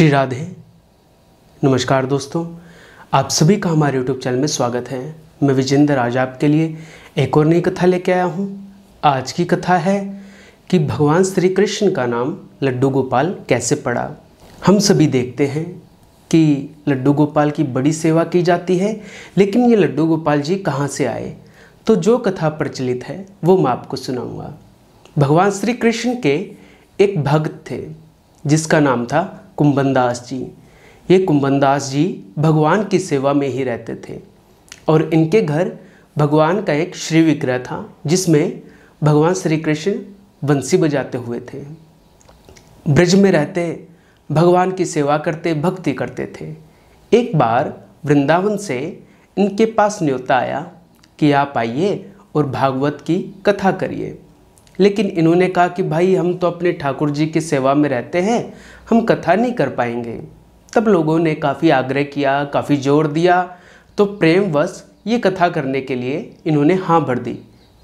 श्री राधे नमस्कार दोस्तों आप सभी का हमारे यूट्यूब चैनल में स्वागत है मैं विजेंद्र आज आपके लिए एक और नई कथा लेके आया हूँ आज की कथा है कि भगवान श्री कृष्ण का नाम लड्डू गोपाल कैसे पड़ा हम सभी देखते हैं कि लड्डू गोपाल की बड़ी सेवा की जाती है लेकिन ये लड्डू गोपाल जी कहाँ से आए तो जो कथा प्रचलित है वो मैं आपको सुनाऊँगा भगवान श्री कृष्ण के एक भक्त थे जिसका नाम था कुंभनदास जी ये कुंभनदास जी भगवान की सेवा में ही रहते थे और इनके घर भगवान का एक श्री विग्रह था जिसमें भगवान श्री कृष्ण बंसी बजाते हुए थे ब्रज में रहते भगवान की सेवा करते भक्ति करते थे एक बार वृंदावन से इनके पास न्योता आया कि आप आइए और भागवत की कथा करिए लेकिन इन्होंने कहा कि भाई हम तो अपने ठाकुर जी की सेवा में रहते हैं हम कथा नहीं कर पाएंगे तब लोगों ने काफ़ी आग्रह किया काफ़ी जोर दिया तो प्रेमवश ये कथा करने के लिए इन्होंने हाँ भर दी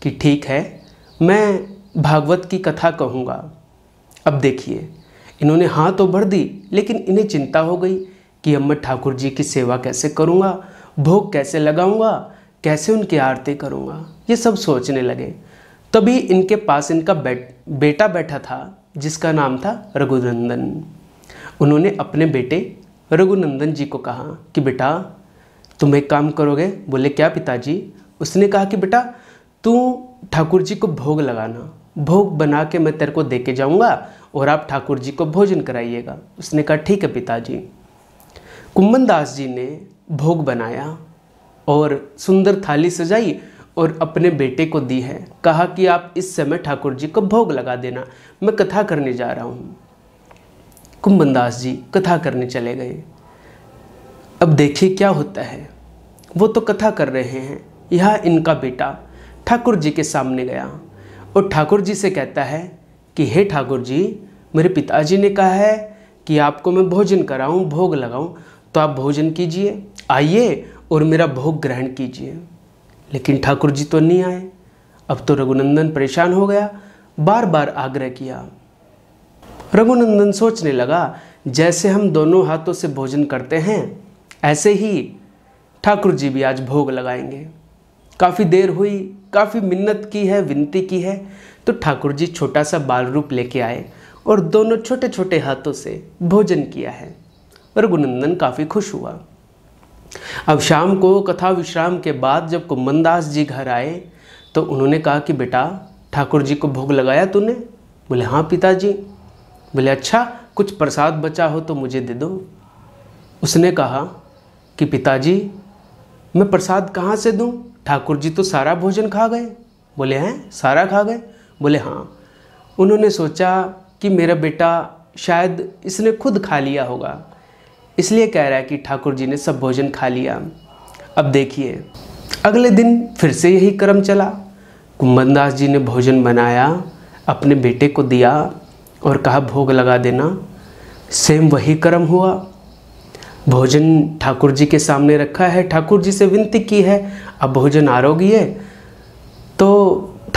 कि ठीक है मैं भागवत की कथा कहूँगा अब देखिए इन्होंने हाँ तो भर दी लेकिन इन्हें चिंता हो गई कि अब मैं ठाकुर जी की सेवा कैसे करूँगा भोग कैसे लगाऊँगा कैसे उनकी आरती करूँगा ये सब सोचने लगे तभी इनके पास इनका बेट, बेटा बैठा था जिसका नाम था रघुनंदन उन्होंने अपने बेटे रघुनंदन जी को कहा कि बेटा तुम एक काम करोगे बोले क्या पिताजी उसने कहा कि बेटा तू ठाकुर जी को भोग लगाना भोग बना के मैं तेरे को दे के जाऊँगा और आप ठाकुर जी को भोजन कराइएगा उसने कहा ठीक है पिताजी कुम्बन दास जी ने भोग बनाया और सुंदर थाली सजाई और अपने बेटे को दी है कहा कि आप इस समय ठाकुर जी को भोग लगा देना मैं कथा करने जा रहा हूँ कुंभनदास जी कथा करने चले गए अब देखिए क्या होता है वो तो कथा कर रहे हैं यह इनका बेटा ठाकुर जी के सामने गया और ठाकुर जी से कहता है कि हे ठाकुर जी मेरे पिताजी ने कहा है कि आपको मैं भोजन कराऊं भोग लगाऊं तो आप भोजन कीजिए आइए और मेरा भोग ग्रहण कीजिए लेकिन ठाकुर जी तो नहीं आए अब तो रघुनंदन परेशान हो गया बार बार आग्रह किया रघुनंदन सोचने लगा जैसे हम दोनों हाथों से भोजन करते हैं ऐसे ही ठाकुर जी भी आज भोग लगाएंगे काफ़ी देर हुई काफ़ी मिन्नत की है विनती की है तो ठाकुर जी छोटा सा बाल रूप लेके आए और दोनों छोटे छोटे हाथों से भोजन किया है रघुनंदन काफ़ी खुश हुआ अब शाम को कथा विश्राम के बाद जब कुमनदास जी घर आए तो उन्होंने कहा कि बेटा ठाकुर जी को भोग लगाया तूने बोले हाँ पिताजी बोले अच्छा कुछ प्रसाद बचा हो तो मुझे दे दो उसने कहा कि पिताजी मैं प्रसाद कहाँ से दूँ ठाकुर जी तो सारा भोजन खा गए बोले हैं सारा खा गए बोले हाँ उन्होंने सोचा कि मेरा बेटा शायद इसने खुद खा लिया होगा इसलिए कह रहा है कि ठाकुर जी ने सब भोजन खा लिया अब देखिए अगले दिन फिर से यही क्रम चला कुंभनदास जी ने भोजन बनाया अपने बेटे को दिया और कहा भोग लगा देना सेम वही क्रम हुआ भोजन ठाकुर जी के सामने रखा है ठाकुर जी से विनती की है अब भोजन आरोग्य है तो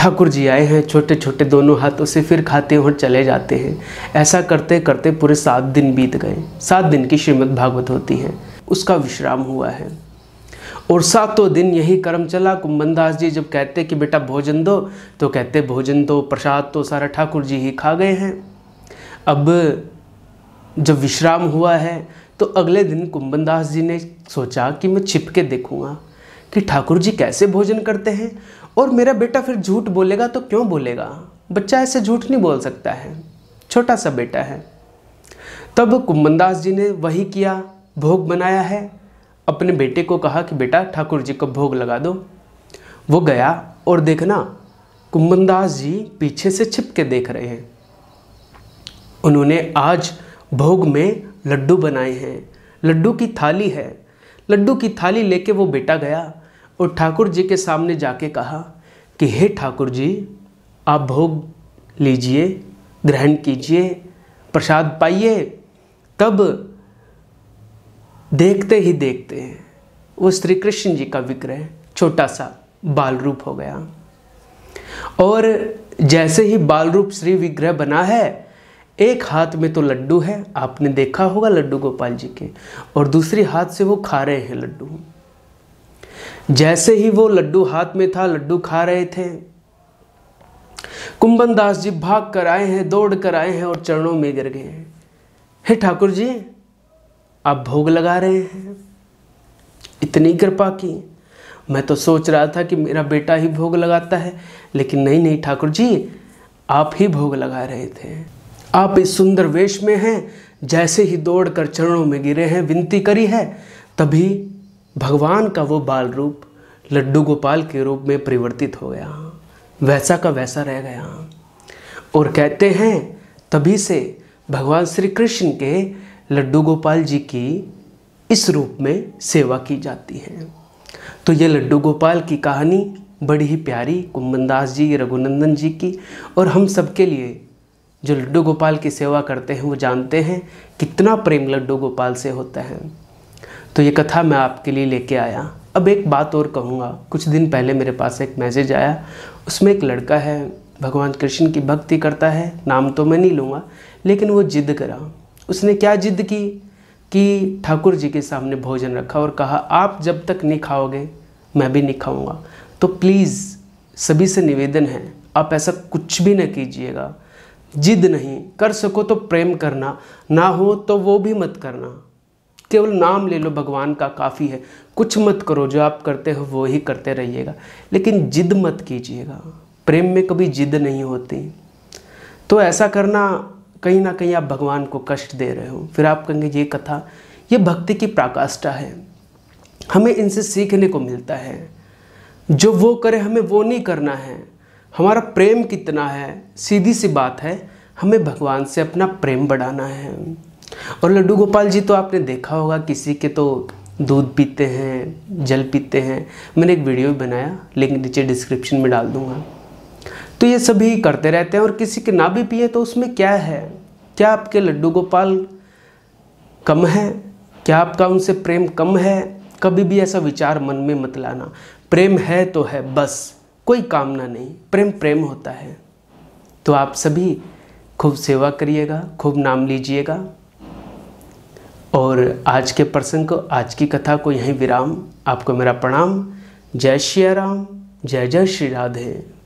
ठाकुर जी आए हैं छोटे छोटे दोनों हाथों से फिर खाते और चले जाते हैं ऐसा करते करते पूरे सात दिन बीत गए सात दिन की श्रीमद् भागवत होती है उसका विश्राम हुआ है और सातों दिन यही कर्म चला कुंभनदास जी जब कहते कि बेटा भोजन दो तो कहते भोजन दो प्रसाद तो सारा ठाकुर जी ही खा गए हैं अब जब विश्राम हुआ है तो अगले दिन कुंभनदास जी ने सोचा कि मैं छिप के देखूँगा कि ठाकुर जी कैसे भोजन करते हैं और मेरा बेटा फिर झूठ बोलेगा तो क्यों बोलेगा बच्चा ऐसे झूठ नहीं बोल सकता है छोटा सा बेटा है तब कुंभनदास जी ने वही किया भोग बनाया है अपने बेटे को कहा कि बेटा ठाकुर जी को भोग लगा दो वो गया और देखना कुंभनदास जी पीछे से छिप के देख रहे हैं उन्होंने आज भोग में लड्डू बनाए हैं लड्डू की थाली है लड्डू की थाली लेके वो बेटा गया और ठाकुर जी के सामने जाके कहा कि हे ठाकुर जी आप भोग लीजिए ग्रहण कीजिए प्रसाद पाइए तब देखते ही देखते हैं वो श्री कृष्ण जी का विग्रह छोटा सा बाल रूप हो गया और जैसे ही बाल रूप श्री विग्रह बना है एक हाथ में तो लड्डू है आपने देखा होगा लड्डू गोपाल जी के और दूसरी हाथ से वो खा रहे हैं लड्डू जैसे ही वो लड्डू हाथ में था लड्डू खा रहे थे कुंबन दास जी भाग कर आए हैं दौड़ कर आए हैं और चरणों में गिर गए हैं हे ठाकुर जी आप भोग लगा रहे हैं इतनी कृपा की मैं तो सोच रहा था कि मेरा बेटा ही भोग लगाता है लेकिन नहीं नहीं ठाकुर जी आप ही भोग लगा रहे थे आप इस सुंदर वेश में हैं जैसे ही दौड़कर चरणों में गिरे हैं विनती करी है तभी भगवान का वो बाल रूप लड्डू गोपाल के रूप में परिवर्तित हो गया वैसा का वैसा रह गया और कहते हैं तभी से भगवान श्री कृष्ण के लड्डू गोपाल जी की इस रूप में सेवा की जाती है तो ये लड्डू गोपाल की कहानी बड़ी ही प्यारी कुंभनदास जी रघुनंदन जी की और हम सबके लिए जो लड्डू गोपाल की सेवा करते हैं वो जानते हैं कितना प्रेम लड्डू गोपाल से होता है तो ये कथा मैं आपके लिए लेके आया अब एक बात और कहूँगा कुछ दिन पहले मेरे पास एक मैसेज आया उसमें एक लड़का है भगवान कृष्ण की भक्ति करता है नाम तो मैं नहीं लूँगा लेकिन वो जिद करा उसने क्या जिद की कि ठाकुर जी के सामने भोजन रखा और कहा आप जब तक नहीं खाओगे मैं भी नहीं खाऊँगा तो प्लीज़ सभी से निवेदन है आप ऐसा कुछ भी न कीजिएगा जिद नहीं कर सको तो प्रेम करना ना हो तो वो भी मत करना केवल नाम ले लो भगवान का काफ़ी है कुछ मत करो जो आप करते हो वो ही करते रहिएगा लेकिन जिद मत कीजिएगा प्रेम में कभी जिद नहीं होती तो ऐसा करना कहीं ना कहीं आप भगवान को कष्ट दे रहे हो फिर आप कहेंगे ये कथा ये भक्ति की प्राकाष्ठा है हमें इनसे सीखने को मिलता है जो वो करे हमें वो नहीं करना है हमारा प्रेम कितना है सीधी सी बात है हमें भगवान से अपना प्रेम बढ़ाना है और लड्डू गोपाल जी तो आपने देखा होगा किसी के तो दूध पीते हैं जल पीते हैं मैंने एक वीडियो भी बनाया लिंक नीचे डिस्क्रिप्शन में डाल दूंगा तो ये सभी करते रहते हैं और किसी के ना भी पिए तो उसमें क्या है क्या आपके लड्डू गोपाल कम है क्या आपका उनसे प्रेम कम है कभी भी ऐसा विचार मन में मत लाना प्रेम है तो है बस कोई कामना नहीं प्रेम प्रेम होता है तो आप सभी खूब सेवा करिएगा खूब नाम लीजिएगा और आज के प्रसंग को आज की कथा को यहीं विराम आपको मेरा प्रणाम जय श्री राम जय जय श्री राधे